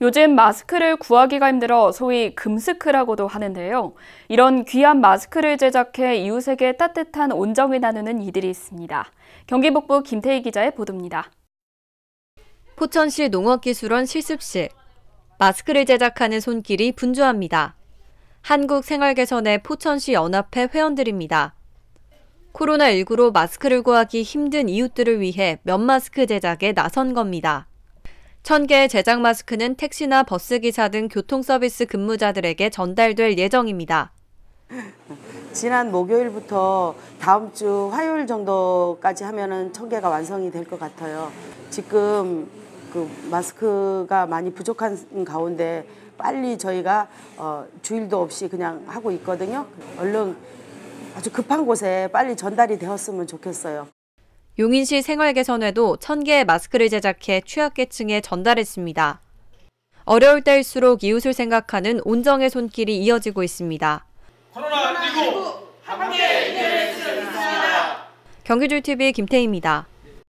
요즘 마스크를 구하기가 힘들어 소위 금스크라고도 하는데요. 이런 귀한 마스크를 제작해 이웃에게 따뜻한 온정을 나누는 이들이 있습니다. 경기북부 김태희 기자의 보도입니다. 포천시 농업기술원 실습실. 마스크를 제작하는 손길이 분주합니다. 한국생활개선의 포천시 연합회 회원들입니다. 코로나19로 마스크를 구하기 힘든 이웃들을 위해 면 마스크 제작에 나선 겁니다. 1000개의 제작 마스크는 택시나 버스 기사 등 교통 서비스 근무자들에게 전달될 예정입니다. 지난 목요일부터 다음 주 화요일 정도까지 하면은 1000개가 완성이 될 것 같아요. 지금 그 마스크가 많이 부족한 가운데 빨리 저희가 어, 주일도 없이 그냥 하고 있거든요. 얼른 아주 급한 곳에 빨리 전달이 되었으면 좋겠어요. 용인시 생활개선회도 1000개의 마스크를 제작해 취약계층에 전달했습니다. 어려울 때일수록 이웃을 생각하는 온정의 손길이 이어지고 있습니다. 코로나19 함께 이겨낼 수 있습니다. 경기줄TV 김태희입니다.